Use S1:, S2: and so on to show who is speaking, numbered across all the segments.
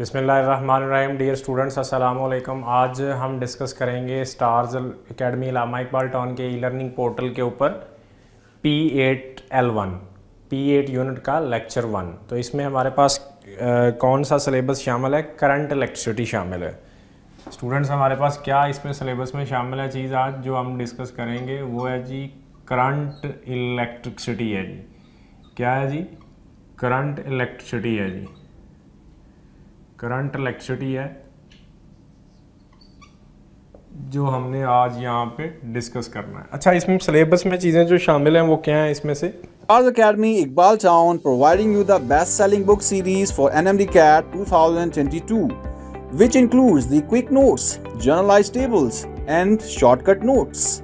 S1: बिसमीम dear students असल आज हम डिस्कस करेंगे स्टार्स एकेडमी लामा इकबाल टाउन के ई लर्निंग पोर्टल के ऊपर P eight L one P eight unit का लेक्चर वन तो इसमें हमारे पास आ, कौन सा सलेबस शामिल है करंट इलेक्ट्रिसिटी शामिल है स्टूडेंट्स हमारे पास क्या इसमें सलेबस में शामिल है चीज़ आज जो हम डिस्कस करेंगे वो है जी करंट इलेक्ट्रिसिटी है जी क्या है जी करंट इलेक्ट्रिसिटी है जी करंट इलेक्ट्रिसिटी है जो हमने आज यहाँ पे डिस्कस करना है अच्छा इसमें सिलेबस में चीज़ें जो शामिल हैं वो क्या हैं इसमें से Stars Academy Iqbal Town providing you the best selling book series for NMD CAT 2022 which includes the quick notes, generalized tables and shortcut notes.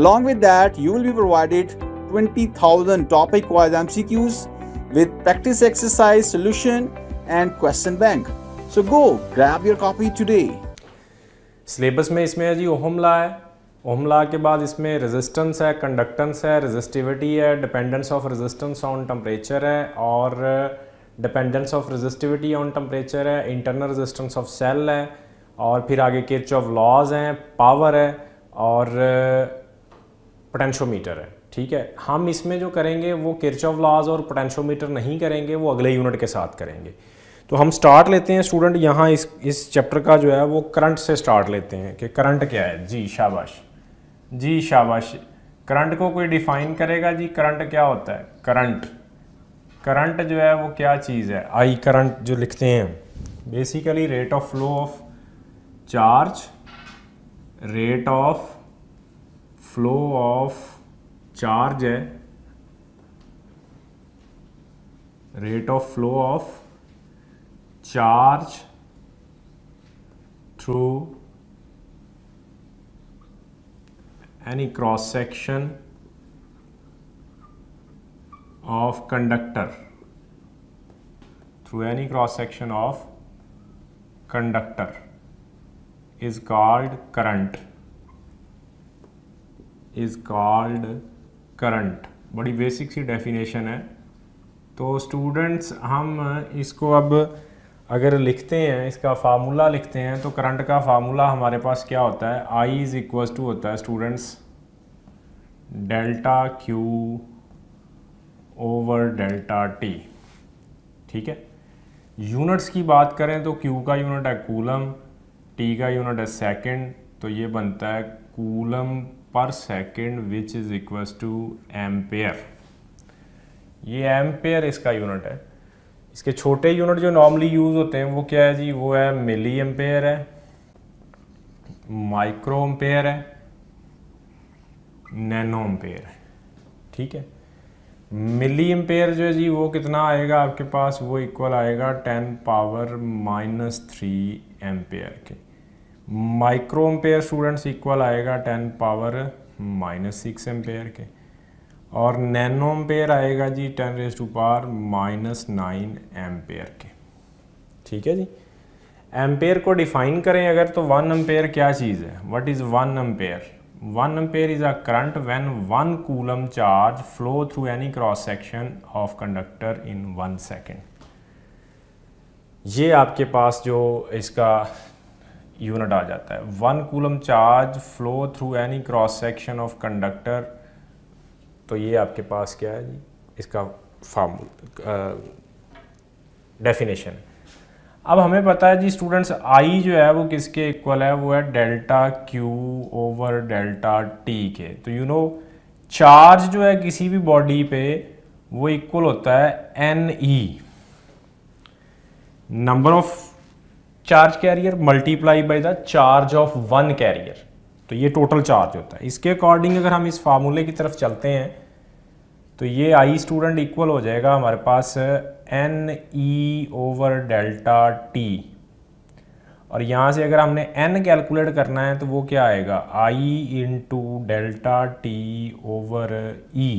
S1: Along with that you will be provided 20,000 topic wise MCQs with practice exercise solution and question bank. So go grab your copy today. Syllabus में इसमें है जी ohm है ohm के बाद इसमें resistance है conductance है resistivity है dependence of resistance on temperature है और dependence of resistivity on temperature है इंटरनल रेजिस्टेंस ऑफ सेल है और फिर आगे किच ऑफ लॉज हैं पावर है और पोटेंशोमीटर है ठीक है हम इसमें जो करेंगे वो किर्च ऑफ लॉज और पोटेंशोमीटर नहीं करेंगे वो अगले यूनिट के साथ करेंगे तो हम स्टार्ट लेते हैं स्टूडेंट यहाँ इस इस चैप्टर का जो है वो करंट से स्टार्ट लेते हैं कि करंट क्या है जी शाबाश जी शाबाश करंट को कोई डिफाइन करेगा जी करंट क्या होता है करंट करंट जो है वो क्या चीज़ है आई करंट जो लिखते हैं basically rate of flow of charge rate of flow of charge है rate of flow of charge through any cross section of conductor through any cross section of conductor is called current is called current बड़ी basic सी definition है तो students हम इसको अब अगर लिखते हैं इसका फार्मूला लिखते हैं तो करंट का फार्मूला हमारे पास क्या होता है आई इज़ इक्वल टू होता है students delta Q over delta T ठीक है यूनिट्स की बात करें तो क्यू का यूनिट है कूलम टी का यूनिट है सेकेंड तो ये बनता है कूलम पर second which is equal to ampere ये एम्पेयर इसका यूनिट है इसके छोटे यूनिट जो नॉर्मली यूज़ होते हैं वो क्या है जी वो है मिली एम्पेयर है माइक्रो एम्पेयर है नैनो एम्पेयर है ठीक है मिली एम्पेयर जो है जी वो कितना आएगा आपके पास वो इक्वल आएगा ten power minus three ampere के माइक्रो एम्पेयर स्टूडेंट्स इक्वल आएगा ten power minus six ampere के और नैनो एम्पेयर आएगा जी ten raise to power minus nine ampere के ठीक है जी एम्पेयर को डिफाइन करें अगर तो वन एम्पेयर क्या चीज़ है what is one ampere one ampere is a current when one coulomb charge flow through any cross section of conductor in one second ये आपके पास जो इसका यूनिट आ जाता है one coulomb charge flow through any cross section of conductor तो ये आपके पास क्या है जी इसका फॉर्म डेफिनेशन अब हमें पता है जी स्टूडेंट्स आई जो है वो किसके इक्वल है वो है delta Q over delta T के तो यू नो चार्ज जो है किसी भी बॉडी पे वो इक्वल होता है N E number of charge carrier multiply by the charge of one carrier तो ये टोटल चार्ज होता है इसके अकॉर्डिंग अगर हम इस फार्मूले की तरफ चलते हैं तो ये आई स्टूडेंट इक्वल हो जाएगा हमारे पास N E over delta T और यहाँ से अगर हमने एन कैलकुलेट करना है तो वो क्या आएगा I into delta T over E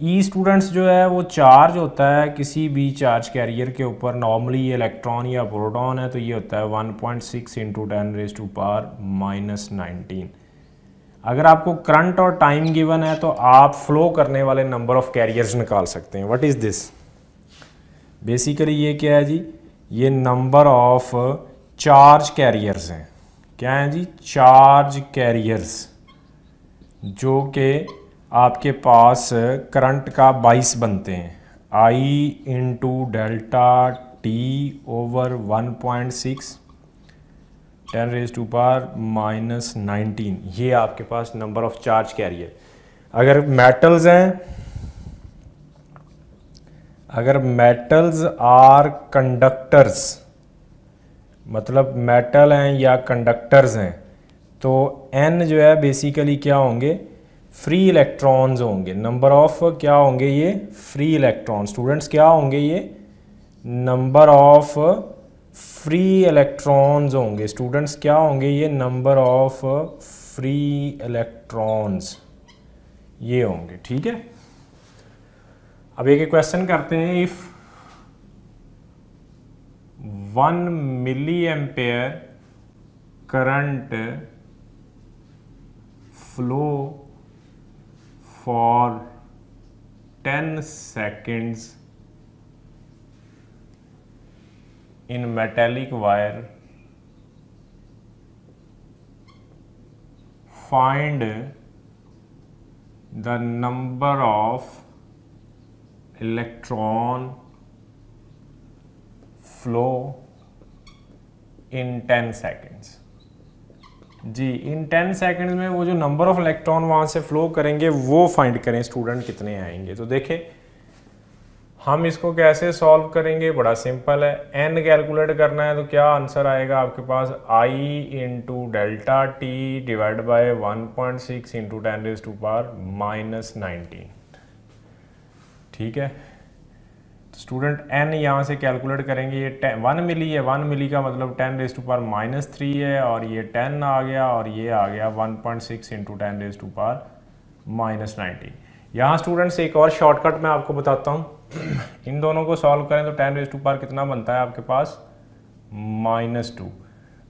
S1: E e students जो है वो चार्ज होता है किसी भी चार्ज कैरियर के ऊपर नॉर्मली ये इलेक्ट्रॉन या प्रोटॉन है तो ये होता है 1.6 point six into ten raise to power minus nineteen अगर आपको करंट और टाइम गिवन है तो आप फ्लो करने वाले नंबर ऑफ कैरियर्स निकाल सकते हैं व्हाट इज़ दिस बेसिकली ये क्या है जी ये नंबर ऑफ चार्ज कैरियर्स हैं क्या हैं जी चार्ज कैरियर्स जो कि आपके पास करंट का 22 बनते हैं I into delta T over 1.6 point six ten raise to power minus nineteen ये आपके पास नंबर ऑफ चार्ज कैरियर अगर मेटल्स हैं अगर मेटल्स आर कंडक्टर्स मतलब मेटल हैं या कंडक्टर्स हैं तो एन जो है बेसिकली क्या होंगे फ्री इलेक्ट्रॉन्स होंगे नंबर ऑफ क्या होंगे ये फ्री इलेक्ट्रॉन स्टूडेंट्स क्या होंगे ये नंबर ऑफ फ्री इलेक्ट्रॉन्स होंगे स्टूडेंट्स क्या होंगे ये नंबर ऑफ फ्री इलेक्ट्रॉन्स ये होंगे ठीक है अब एक क्वेश्चन करते हैं if one milli ampere current flow for 10 seconds in metallic wire find the number of electron flow in 10 seconds जी इन टेन सेकेंड में वो जो नंबर ऑफ इलेक्ट्रॉन वहां से फ्लो करेंगे वो फाइंड करें स्टूडेंट कितने आएंगे तो देखें हम इसको कैसे सॉल्व करेंगे बड़ा सिंपल है एन कैलकुलेट करना है तो क्या आंसर आएगा आपके पास I into delta T divide by 1.6 point six into ten to power minus nineteen ठीक है स्टूडेंट एन यहाँ से कैलकुलेट करेंगे ये टेन वन मिली है वन मिली का मतलब ten raise to power minus three है और ये टेन आ गया और ये आ गया one point six into ten raise to power minus ninety यहाँ स्टूडेंट्स एक और शॉर्टकट मैं आपको बताता हूँ इन दोनों को सॉल्व करें तो टेन रेज टू पार कितना बनता है आपके पास माइनस टू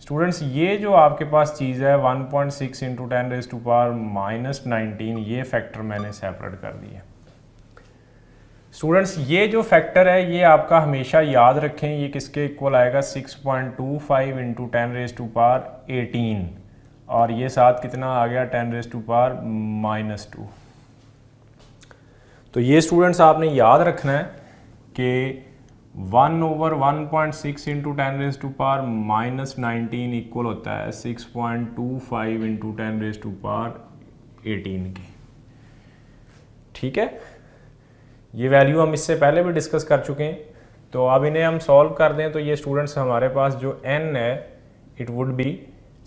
S1: स्टूडेंट्स ये जो आपके पास चीज़ है one point six into ten raise to power minus nineteen ये फैक्टर मैंने सेपरेट कर दिया स्टूडेंट्स ये जो फैक्टर है ये आपका हमेशा याद रखें ये किसके इक्वल आएगा 6.25 point two five into ten raise to power eighteen और ये साथ कितना आ गया ten raise to power minus two तो ये स्टूडेंट्स आपने याद रखना है कि one over one point six into ten raise to power minus nineteen equal होता है six point two five into ten raise to power eighteen के ठीक है ये वैल्यू हम इससे पहले भी डिस्कस कर चुके हैं तो अब इन्हें हम सॉल्व कर दें तो ये स्टूडेंट्स हमारे पास जो एन है it would be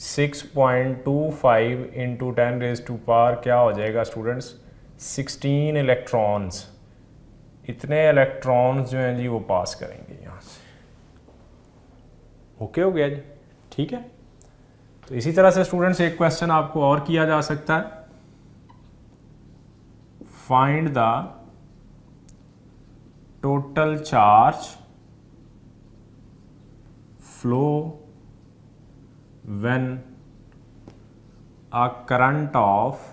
S1: 6.25 point two five into ten raise to power क्या हो जाएगा स्टूडेंट्स 16 इलेक्ट्रॉन्स इतने इलेक्ट्रॉन्स जो हैं जी वो पास करेंगे यहाँ से ओके हो गया जी ठीक है तो इसी तरह से स्टूडेंट्स एक क्वेश्चन आपको और किया जा सकता है find the total charge flow when a current of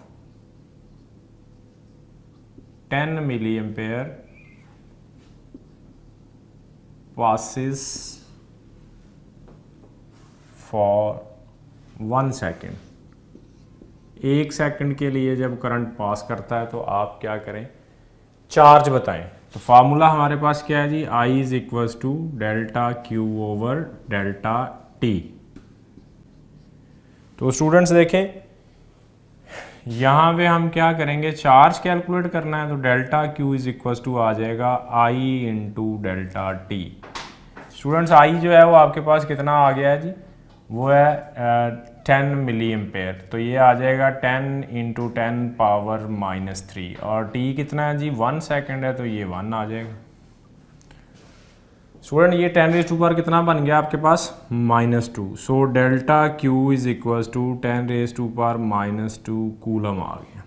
S1: 10 ampere passes for one second एक सेकंड के लिए जब करंट पास करता है तो आप क्या करें चार्ज बताएं तो फार्मूला हमारे पास क्या है जी I is equals to delta Q over delta T तो स्टूडेंट्स देखें यहां पे हम क्या करेंगे चार्ज कैलकुलेट करना है तो delta Q is equal to आ जाएगा I into delta T students I जो है वो आपके पास कितना आ गया है जी वो है टेन मिली एम्पेयर तो ये आ जाएगा ten into ten power minus three और टी कितना है जी वन सेकेंड है तो ये वन आ जाएगा स्टूडेंट ये टेन रेज टू पावर कितना बन गया आपके पास minus two so delta Q is equal to ten raise to power minus two coulomb आ गया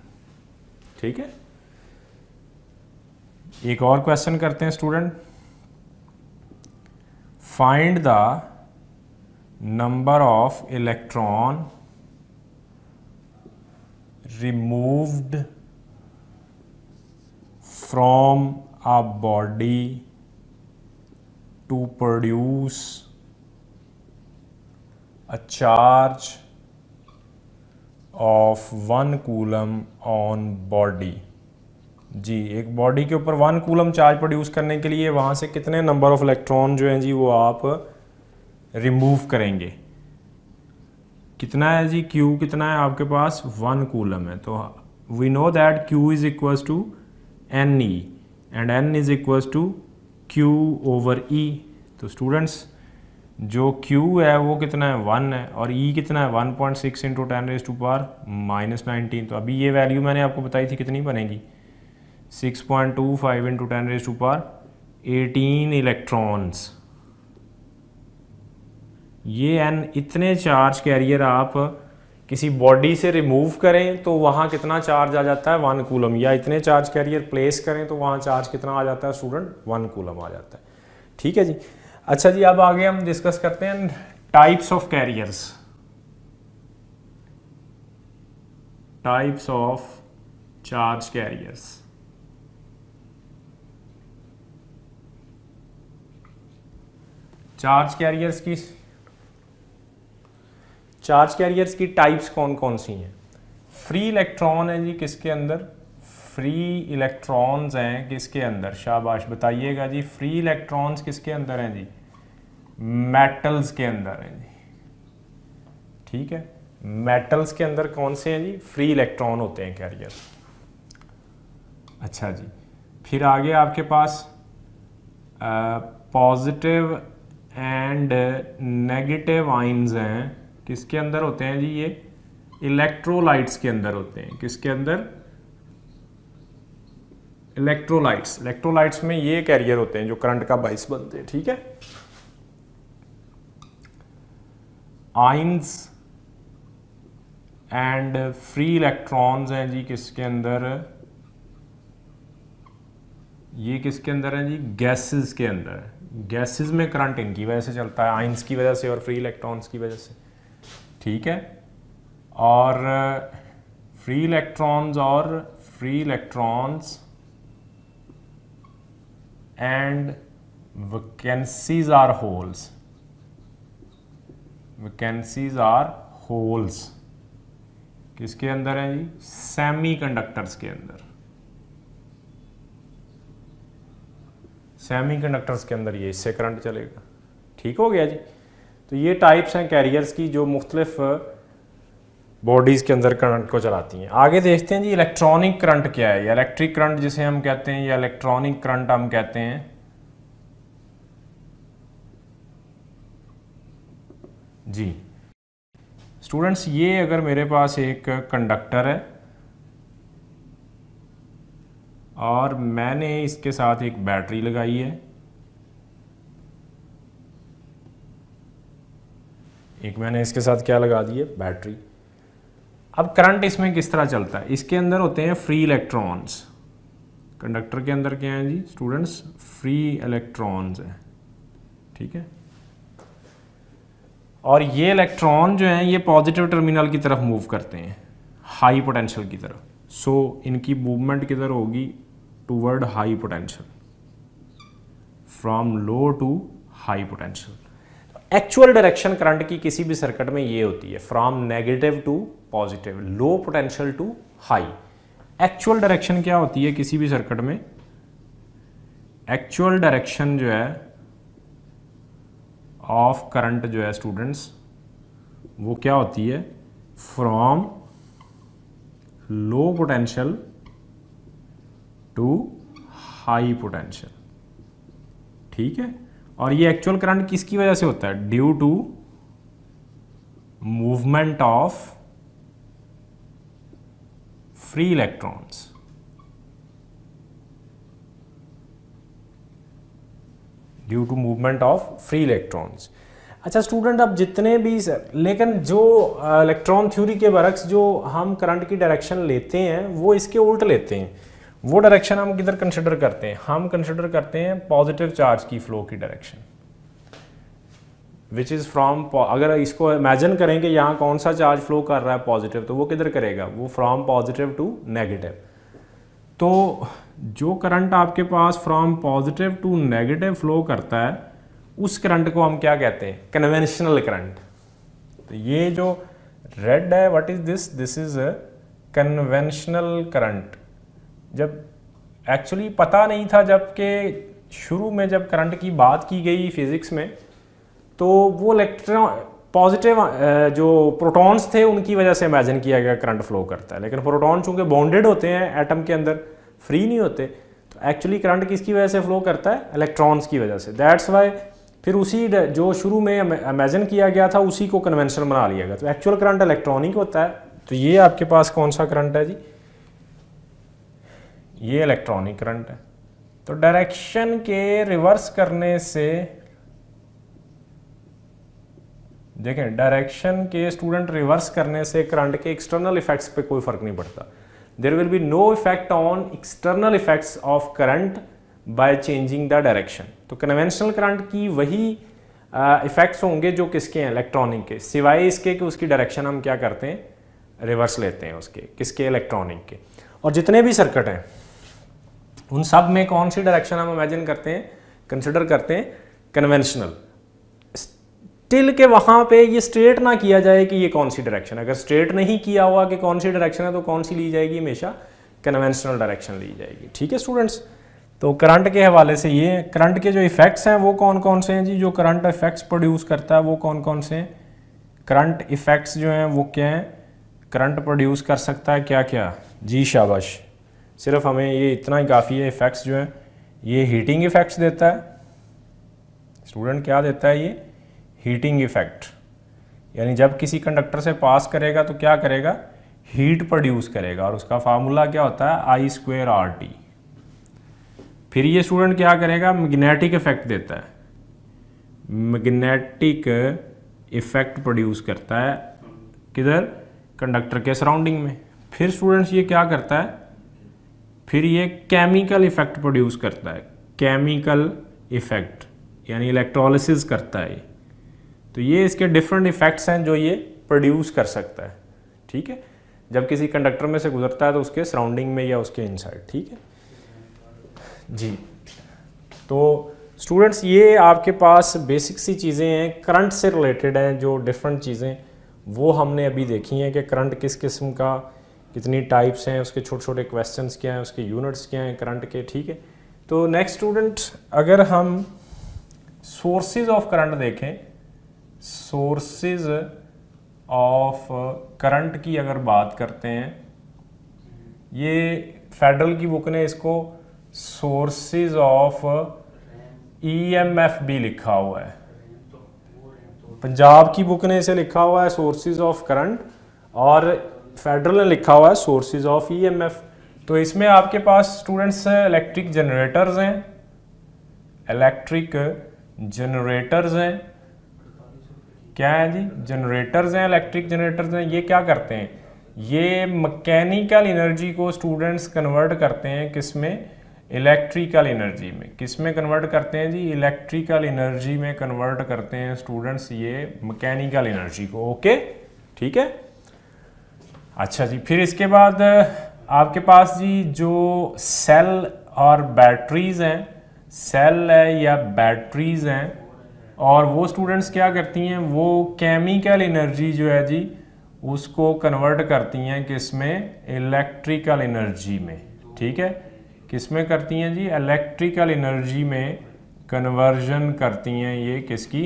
S1: ठीक है एक और क्वेश्चन करते हैं student find the number of electron removed from a body to produce a charge of one coulomb on body जी एक बॉडी के ऊपर वन कूलम चार्ज प्रोड्यूस करने के लिए वहाँ से कितने नंबर ऑफ इलेक्ट्रॉन जो हैं जी वो आप रिमूव करेंगे कितना है जी क्यू कितना है आपके पास वन कूलम है तो we know that Q is equal to N E and N is equal to Q over E तो स्टूडेंट्स जो Q है वो कितना है वन है और E कितना है one point six into ten raise to power minus nineteen तो अभी ये वैल्यू मैंने आपको बताई थी कितनी बनेगी six point two five into ten raise to power eighteen electrons ये एन इतने चार्ज कैरियर आप किसी बॉडी से रिमूव करें तो वहाँ कितना चार्ज आ जाता है वन कूलम या इतने चार्ज कैरियर प्लेस करें तो वहाँ चार्ज कितना आ जाता है स्टूडेंट वन कूलम आ जाता है ठीक है जी अच्छा जी अब आगे हम डिस्कस करते हैं types of carriers types of charge carriers charge carriers की चार्ज कैरियर्स की टाइप्स कौन कौन सी हैं फ्री इलेक्ट्रॉन है जी किसके अंदर फ्री इलेक्ट्रॉन्स हैं किसके अंदर शाबाश बताइएगा जी फ्री इलेक्ट्रॉन्स किसके अंदर हैं जी मेटल्स के अंदर हैं जी ठीक है मेटल्स के अंदर कौन से हैं जी फ्री इलेक्ट्रॉन होते हैं कैरियर अच्छा जी फिर आगे आपके पास पॉजिटिव एंड नेगेटिव आइंस हैं किसके अंदर होते हैं जी ये इलेक्ट्रोलाइट्स के अंदर होते हैं किसके अंदर इलेक्ट्रोलाइट्स इलेक्ट्रोलाइट्स में ये कैरियर होते हैं जो करंट का बाइस बनते हैं ठीक है आइंस एंड फ्री इलेक्ट्रॉन्स हैं जी किसके अंदर ये किसके अंदर है जी गैसेस के अंदर गैसेस में करंट इनकी वजह से चलता है आइंस की वजह से और फ्री इलेक्ट्रॉन्स की वजह से ठीक है और फ्री इलेक्ट्रॉन्स और free electrons and vacancies or holes vacancies or holes किसके अंदर है जी सेमीकंडक्टर्स के अंदर सेमीकंडक्टर्स के अंदर ये इससे करंट चलेगा ठीक हो गया जी तो ये टाइप्स हैं कैरियर्स की जो मुख्तलिफ बॉडीज़ uh, के अंदर करंट को चलाती हैं आगे देखते हैं जी इलेक्ट्रॉनिक करंट क्या है या इलेक्ट्रिक करंट जिसे हम कहते हैं या इलेक्ट्रॉनिक करंट हम कहते हैं जी स्टूडेंट्स ये अगर मेरे पास एक कंडक्टर है और मैंने इसके साथ एक बैटरी लगाई है एक मैंने इसके साथ क्या लगा दिए बैटरी अब करंट इसमें किस तरह चलता है इसके अंदर होते हैं फ्री इलेक्ट्रॉन्स कंडक्टर के अंदर क्या है जी स्टूडेंट्स फ्री इलेक्ट्रॉन्स हैं ठीक है और ये इलेक्ट्रॉन जो हैं ये पॉजिटिव टर्मिनल की तरफ मूव करते हैं हाई पोटेंशियल की तरफ सो so, इनकी मूवमेंट किधर होगी toward high potential from low to high potential actual direction current की किसी भी सर्किट में ये होती है from negative to positive low potential to high actual direction क्या होती है किसी भी सर्किट में एक्चुअल डायरेक्शन जो है ऑफ करंट जो है स्टूडेंट्स वो क्या होती है from low potential to high potential ठीक है और ये एक्चुअल करंट किसकी वजह से होता है due to movement of free electrons due to movement of free electrons अच्छा स्टूडेंट अब जितने भी सर लेकिन जो इलेक्ट्रॉन uh, थ्योरी के बरक्स जो हम करंट की डायरेक्शन लेते हैं वो इसके उल्ट लेते हैं वो डायरेक्शन हम किधर कंसिडर करते हैं हम कंसिडर करते हैं पॉजिटिव चार्ज की फ्लो की डायरेक्शन विच इज़ फ्रॉम अगर इसको इमेजिन करें कि यहाँ कौन सा चार्ज फ्लो कर रहा है पॉजिटिव तो वो किधर करेगा वो फ्रॉम पॉजिटिव टू नेगेटिव तो जो करंट आपके पास from positive to negative flow करता है उस करंट को हम क्या कहते हैं कन्वेंशनल करंट तो ये जो रेड है what is this this is conventional current जब एक्चुअली पता नहीं था जबकि शुरू में जब करंट की बात की गई फिज़िक्स में तो वो इलेक्ट्रॉन पॉजिटिव जो प्रोटॉन्स थे उनकी वजह से इमेजिन किया गया करंट फ्लो करता है लेकिन प्रोटॉन चूँकि बॉन्डेड होते हैं एटम के अंदर फ्री नहीं होते तो एक्चुअली करंट किसकी वजह से फ्लो करता है इलेक्ट्रॉन्स की वजह से दैट्स वाई फिर उसी जो शुरू में इमेजिन किया गया था उसी को कन्वेंशन बना लिया गया तो एक्चुअल करंट इलेक्ट्रॉनिक होता है तो ये आपके पास कौन सा करंट है जी ये इलेक्ट्रॉनिक करंट है तो डायरेक्शन के रिवर्स करने से देखें डायरेक्शन के स्टूडेंट रिवर्स करने से करंट के एक्सटर्नल इफेक्ट्स पे कोई फर्क नहीं पड़ता there will be no effect on external effects of current by changing the direction तो कन्वेंशनल करंट की वही इफेक्ट्स होंगे जो किसके हैं इलेक्ट्रॉनिक के सिवाय इसके कि उसकी डायरेक्शन हम क्या करते हैं रिवर्स लेते हैं उसके किसके इलेक्ट्रॉनिक के और जितने भी सर्किट हैं उन सब में कौन सी डायरेक्शन हम इमेजिन करते हैं कंसिडर करते हैं कन्वेंशनल स्टिल के वहाँ पे ये स्ट्रेट ना किया जाए कि ये कौन सी डायरेक्शन अगर स्ट्रेट नहीं किया हुआ कि कौन सी डायरेक्शन है तो कौन सी ली जाएगी हमेशा कन्वेंशनल डायरेक्शन ली जाएगी ठीक है स्टूडेंट्स तो करंट के हवाले से ये करंट के जो इफ़ेक्ट्स हैं वो कौन कौन से हैं जी जो करंट इफ़ेक्ट्स प्रोड्यूस करता है वो कौन कौन से हैं करंट इफ़ेक्ट्स जो हैं वो क्या हैं करंट प्रोड्यूस कर सकता है क्या क्या जी शाबाश सिर्फ हमें ये इतना ही काफ़ी है इफ़ेक्ट्स जो हैं ये हीटिंग इफ़ेक्ट्स देता है स्टूडेंट क्या देता है ये हीटिंग इफ़ेक्ट यानी जब किसी कंडक्टर से पास करेगा तो क्या करेगा हीट प्रोड्यूस करेगा और उसका फार्मूला क्या होता है आई स्क्वेयर आर टी फिर ये स्टूडेंट क्या करेगा मैग्नेटिक इफ़ेक्ट देता है मैग्नेटिक इफ़ेक्ट प्रोड्यूस करता है किधर कंडक्टर के सराउंडिंग में फिर स्टूडेंट्स ये क्या करता है फिर ये केमिकल इफेक्ट प्रोड्यूस करता है केमिकल इफेक्ट यानी इलेक्ट्रोलिसिस करता है तो ये इसके डिफरेंट इफेक्ट्स हैं जो ये प्रोड्यूस कर सकता है ठीक है जब किसी कंडक्टर में से गुजरता है तो उसके सराउंडिंग में या उसके इनसाइड ठीक है जी तो स्टूडेंट्स ये आपके पास बेसिक सी चीज़ें हैं करंट से रिलेटेड हैं जो डिफरेंट चीज़ें वो हमने अभी देखी हैं कि करंट किस किस्म का कितनी टाइप्स हैं उसके छोटे छोटे क्वेश्चन क्या हैं उसके यूनिट्स क्या हैं करंट के ठीक है तो नेक्स्ट स्टूडेंट अगर हम सोर्सेज ऑफ करंट देखें सोर्सेज ऑफ करंट की अगर बात करते हैं ये फेडरल की बुक ने इसको सोर्सेज ऑफ ईएमएफ भी लिखा हुआ है पंजाब की बुक ने इसे लिखा हुआ है सोर्सेज ऑफ करंट और फेडरल ने लिखा हुआ है सोर्सेज ऑफ ईएमएफ तो इसमें आपके पास स्टूडेंट्स इलेक्ट्रिक जनरेटर्स हैं इलेक्ट्रिक जनरेटर्स हैं क्या है जी जनरेटर्स हैं इलेक्ट्रिक जनरेटर्स हैं ये क्या करते हैं ये मकैनिकल एनर्जी को स्टूडेंट्स कन्वर्ट करते हैं किस में इलेक्ट्रिकल एनर्जी में किस में कन्वर्ट करते हैं जी इलेक्ट्रिकल एनर्जी में कन्वर्ट करते हैं स्टूडेंट्स ये मकैनिकल एनर्जी को ओके ठीक है अच्छा जी फिर इसके बाद आपके पास जी जो सेल और बैटरीज हैं सेल है या बैटरीज हैं और वो स्टूडेंट्स क्या करती हैं वो केमिकल एनर्जी जो है जी उसको कन्वर्ट करती हैं किस में इलेक्ट्रिकल एनर्जी में ठीक है किसमें करती हैं जी इलेक्ट्रिकल एनर्जी में कन्वर्जन करती हैं ये किसकी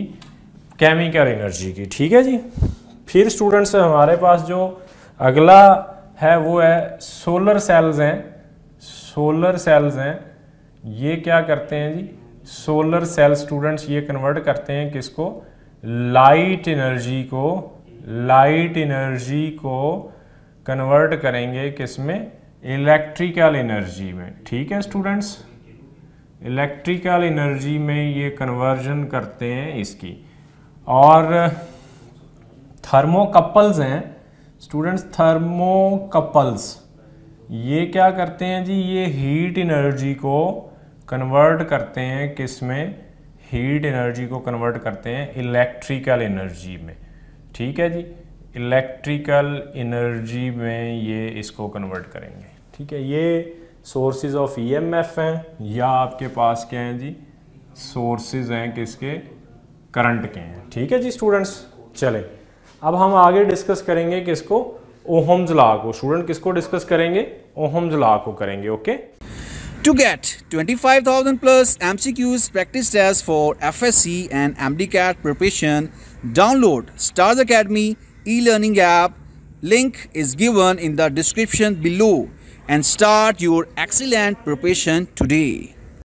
S1: केमिकल एनर्जी की ठीक है जी फिर स्टूडेंट्स हमारे पास जो अगला है वो है सोलर सेल्स हैं सोलर सेल्स हैं ये क्या करते हैं जी सोलर सेल स्टूडेंट्स ये कन्वर्ट करते हैं किसको लाइट एनर्जी को लाइट एनर्जी को कन्वर्ट करेंगे किसमें इलेक्ट्रिकल एनर्जी में ठीक है स्टूडेंट्स इलेक्ट्रिकल एनर्जी में ये कन्वर्जन करते हैं इसकी और थर्मोकपल्स हैं स्टूडेंट्स थर्मोकपल्स ये क्या करते हैं जी ये हीट एनर्जी को कन्वर्ट करते हैं किस में हीट एनर्जी को कन्वर्ट करते हैं इलेक्ट्रिकल एनर्जी में ठीक है जी इलेक्ट्रिकल एनर्जी में ये इसको कन्वर्ट करेंगे ठीक है ये सोर्सेज ऑफ ईएमएफ हैं या आपके पास क्या हैं जी सोर्सेज हैं किसके करंट के हैं ठीक है जी स्टूडेंट्स चले अब हम आगे डिस्कस करेंगे किसको ओहम लॉ को स्टूडेंट किसको डिस्कस करेंगे ओहम्स जला को करेंगे okay to get twenty five thousand plus M C Qs practice test for F S C and MD CAT preparation download Stars Academy e learning app link is given in the description below and start your excellent preparation today